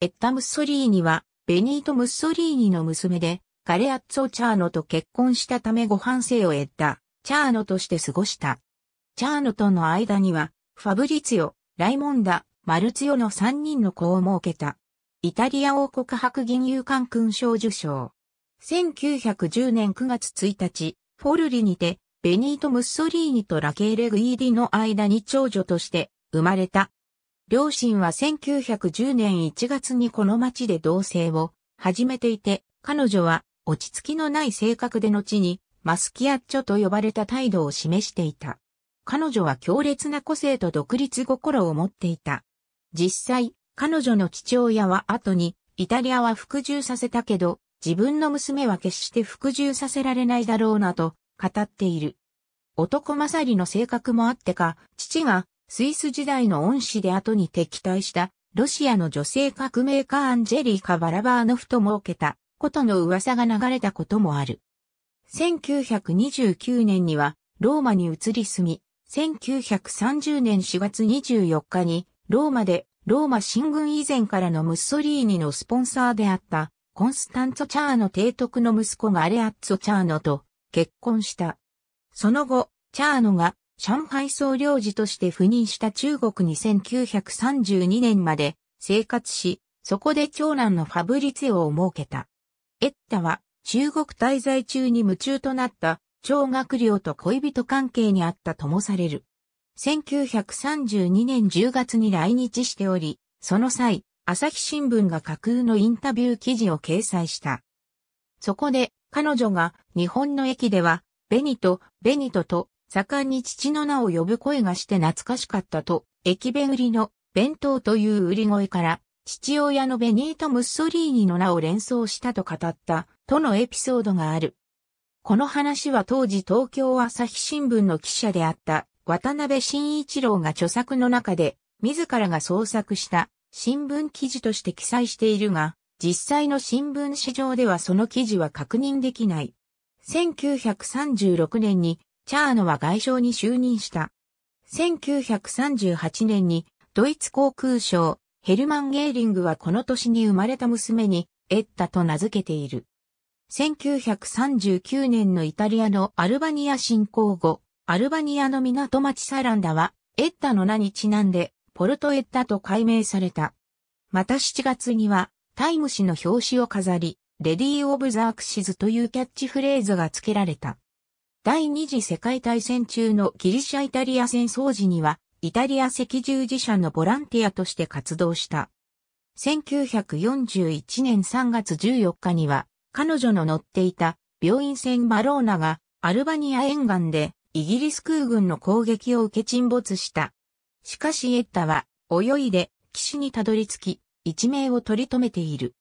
エッタ・ムッソリーニは、ベニート・ムッソリーニの娘で、ガレアッツォ・チャーノと結婚したためご半生をエッタ・チャーノとして過ごした。チャーノとの間には、ファブリツィオ、ライモンダ、マルツィオの3人の子を設けた。イタリア王国白銀友館勲章受章。1910年9月1日、フォルリにて、ベニート・ムッソリーニとラケーレ・グイーディの間に長女として生まれた両親は1910年1月にこの町で同棲を始めていて、彼女は落ち着きのない性格で後にマスキアッチョと呼ばれた態度を示していた。彼女は強烈な個性と独立心を持っていた。実際、彼女の父親は後にイタリアは服従させたけど、自分の娘は決して服従させられないだろうなと語っている。男勝りの性格もあってか、父がスイス時代の恩師で後に敵対したロシアの女性革命家アンジェリーカ・バラバーノフと設けたことの噂が流れたこともある。1929年にはローマに移り住み、1930年4月24日にローマでローマ進軍以前からのムッソリーニのスポンサーであったコンスタンツォ・チャーノ提督の息子がアレアッツォ・チャーノと結婚した。その後、チャーノが上海総領事として赴任した中国に1932年まで生活し、そこで長男のファブリツェオを設けた。エッタは中国滞在中に夢中となった長学寮と恋人関係にあったともされる。1932年10月に来日しており、その際、朝日新聞が架空のインタビュー記事を掲載した。そこで、彼女が日本の駅では、ベニト、ベニトと盛んに父の名を呼ぶ声がして懐かしかったと、駅弁売りの弁当という売り声から、父親のベニート・ムッソリーニの名を連想したと語った、とのエピソードがある。この話は当時東京朝日新聞の記者であった渡辺慎一郎が著作の中で自らが創作した新聞記事として記載しているが、実際の新聞市場ではその記事は確認できない。1936年にチャーノは外相に就任した。1938年にドイツ航空省ヘルマン・ゲーリングはこの年に生まれた娘にエッタと名付けている。1939年のイタリアのアルバニア侵攻後、アルバニアの港町サランダはエッタの名にちなんでポルトエッタと改名された。また7月にはタイム誌の表紙を飾り、レディー・オブ・ザ・ークシズというキャッチフレーズが付けられた。第二次世界大戦中のギリシャ・イタリア戦争時には、イタリア赤十字社のボランティアとして活動した。1941年3月14日には、彼女の乗っていた病院船マローナがアルバニア沿岸でイギリス空軍の攻撃を受け沈没した。しかしエッタは泳いで岸にたどり着き、一命を取り留めている。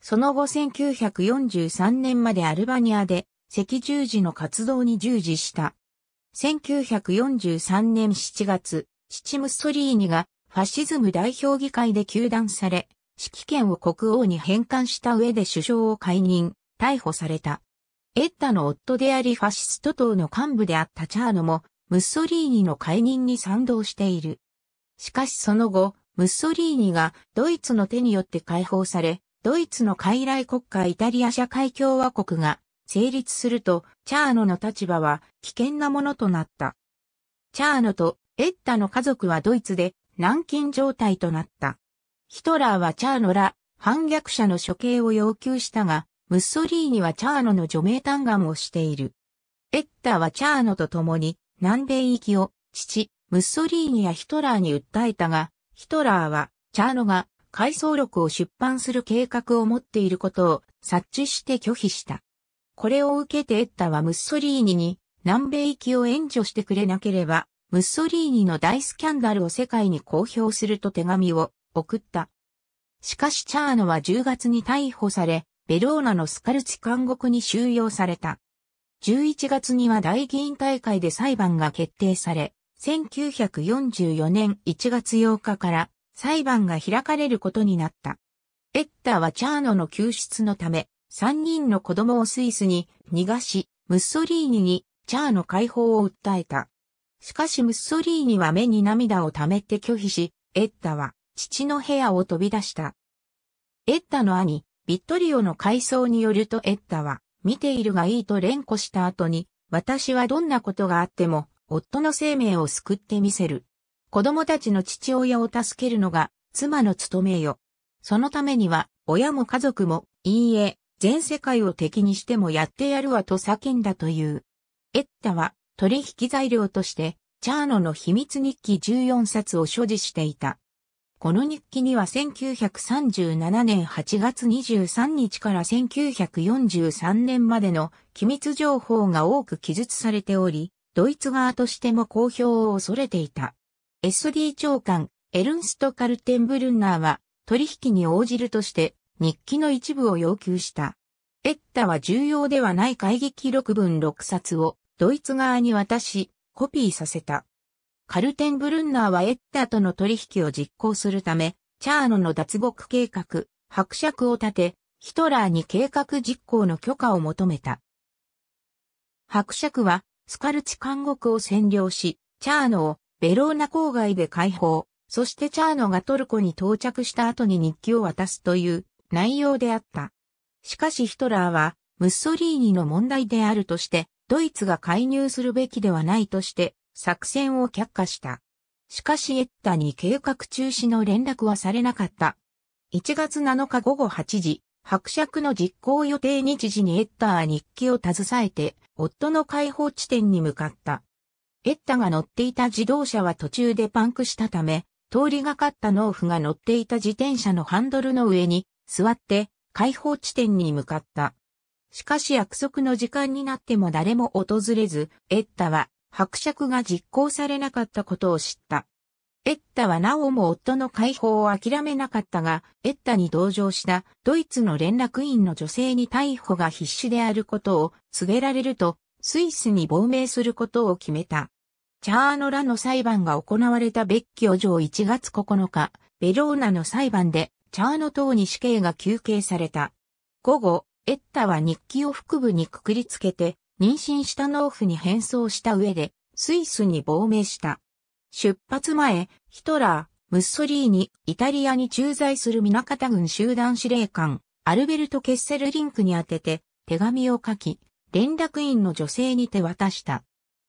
その後1943年までアルバニアで赤十字の活動に従事した。1943年7月、父ムッソリーニがファシズム代表議会で求断され、指揮権を国王に返還した上で首相を解任、逮捕された。エッタの夫でありファシスト党の幹部であったチャーノも、ムッソリーニの解任に賛同している。しかしその後、ムッソリーニがドイツの手によって解放され、ドイツの傀儡国家イタリア社会共和国が成立すると、チャーノの立場は危険なものとなった。チャーノとエッタの家族はドイツで軟禁状態となった。ヒトラーはチャーノら反逆者の処刑を要求したが、ムッソリーニはチャーノの除名嘆願をしている。エッタはチャーノと共に南米行きを父、ムッソリーニやヒトラーに訴えたが、ヒトラーはチャーノが回想録を出版する計画を持っていることを察知して拒否した。これを受けてエッタはムッソリーニに南米行きを援助してくれなければ、ムッソリーニの大スキャンダルを世界に公表すると手紙を送った。しかしチャーノは10月に逮捕され、ベローナのスカルチ監獄に収容された。11月には大議員大会で裁判が決定され、1944年1月8日から裁判が開かれることになった。エッタはチャーノの救出のため、三人の子供をスイスに逃がし、ムッソリーニにチャーの解放を訴えた。しかしムッソリーニは目に涙を溜めて拒否し、エッタは父の部屋を飛び出した。エッタの兄、ビットリオの回想によるとエッタは、見ているがいいと連呼した後に、私はどんなことがあっても、夫の生命を救ってみせる。子供たちの父親を助けるのが、妻の務めよ。そのためには、親も家族も、いいえ、全世界を敵にしてもやってやるわと叫んだという。エッタは取引材料としてチャーノの秘密日記14冊を所持していた。この日記には1937年8月23日から1943年までの機密情報が多く記述されており、ドイツ側としても公表を恐れていた。SD 長官、エルンスト・カルテンブルンナーは取引に応じるとして日記の一部を要求した。エッタは重要ではない会議記録文6冊をドイツ側に渡し、コピーさせた。カルテンブルンナーはエッタとの取引を実行するため、チャーノの脱獄計画、伯爵を立て、ヒトラーに計画実行の許可を求めた。伯爵は、スカルチ監獄を占領し、チャーノをベローナ郊外で解放、そしてチャーノがトルコに到着した後に日記を渡すという内容であった。しかしヒトラーは、ムッソリーニの問題であるとして、ドイツが介入するべきではないとして、作戦を却下した。しかしエッタに計画中止の連絡はされなかった。1月7日午後8時、伯爵の実行予定日時にエッタは日記を携えて、夫の解放地点に向かった。エッタが乗っていた自動車は途中でパンクしたため、通りがかった農夫が乗っていた自転車のハンドルの上に座って解放地点に向かった。しかし約束の時間になっても誰も訪れず、エッタは伯爵が実行されなかったことを知った。エッタはなおも夫の解放を諦めなかったが、エッタに同乗したドイツの連絡員の女性に逮捕が必死であることを告げられると、スイスに亡命することを決めた。チャーノラの裁判が行われた別居城1月9日、ベローナの裁判でチャーノ島に死刑が求刑された。午後、エッタは日記を腹部にくくりつけて、妊娠した農夫に変装した上で、スイスに亡命した。出発前、ヒトラー、ムッソリーニ、イタリアに駐在する南方軍集団司令官、アルベルト・ケッセルリンクに宛てて、手紙を書き、連絡員の女性に手渡した。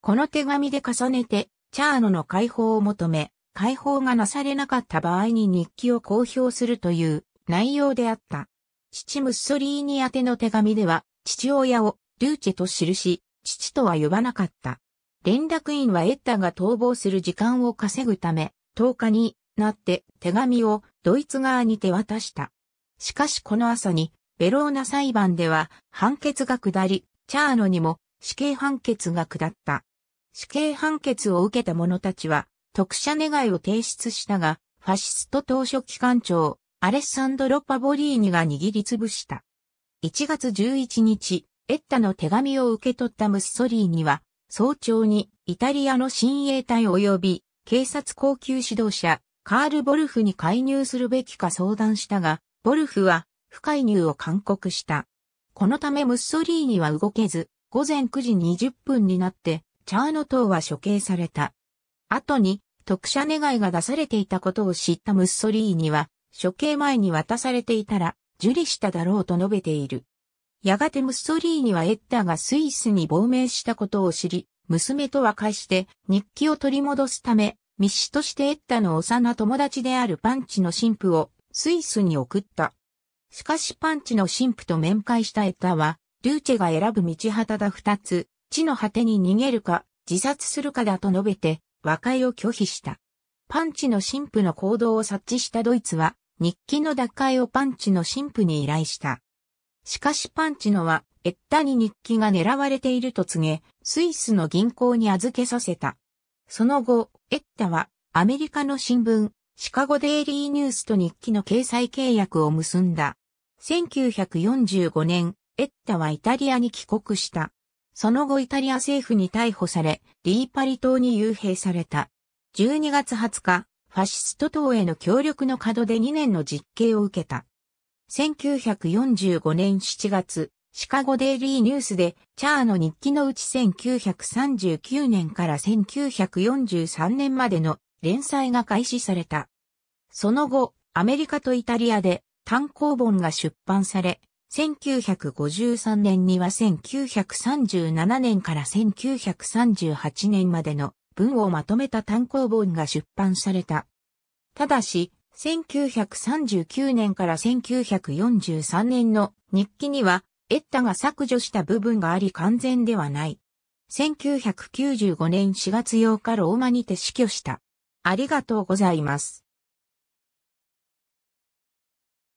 この手紙で重ねて、チャーノの解放を求め、解放がなされなかった場合に日記を公表するという内容であった。父ムッソリーニ宛ての手紙では、父親をルーチェと記し、父とは呼ばなかった。連絡員はエッタが逃亡する時間を稼ぐため、10日になって手紙をドイツ側に手渡した。しかしこの朝に、ベローナ裁判では判決が下り、チャーノにも死刑判決が下った。死刑判決を受けた者たちは、特赦願いを提出したが、ファシスト当初機関長、アレッサンドロ・パボリーニが握りつぶした。1月11日、エッタの手紙を受け取ったムッソリーニは、早朝にイタリアの親衛隊及び警察高級指導者、カール・ボルフに介入するべきか相談したが、ボルフは不介入を勧告した。このためムッソリーニは動けず、午前9時20分になって、チャーノ島は処刑された。後に特赦願いが出されていたことを知ったムッソリーニは、処刑前に渡されていたら、受理しただろうと述べている。やがてムッソリーニはエッダがスイスに亡命したことを知り、娘と和解して日記を取り戻すため、密使としてエッダの幼友達であるパンチの神父をスイスに送った。しかしパンチの神父と面会したエッダは、ルーチェが選ぶ道旗だ二つ、地の果てに逃げるか、自殺するかだと述べて、和解を拒否した。パンチの神父の行動を察知したドイツは、日記の脱会をパンチの神父に依頼した。しかしパンチのは、エッタに日記が狙われていると告げ、スイスの銀行に預けさせた。その後、エッタは、アメリカの新聞、シカゴデイリーニュースと日記の掲載契約を結んだ。1945年、エッタはイタリアに帰国した。その後イタリア政府に逮捕され、リーパリ島に遊兵された。12月20日、ファシスト党への協力の門で2年の実刑を受けた。1945年7月、シカゴデイリーニュースで、チャーの日記のうち1939年から1943年までの連載が開始された。その後、アメリカとイタリアで単行本が出版され、1953年には1937年から1938年までの文をまとめた単行本が出版された。ただし、1939年から1943年の日記には、エッタが削除した部分があり完全ではない。1995年4月8日ローマにて死去した。ありがとうございます。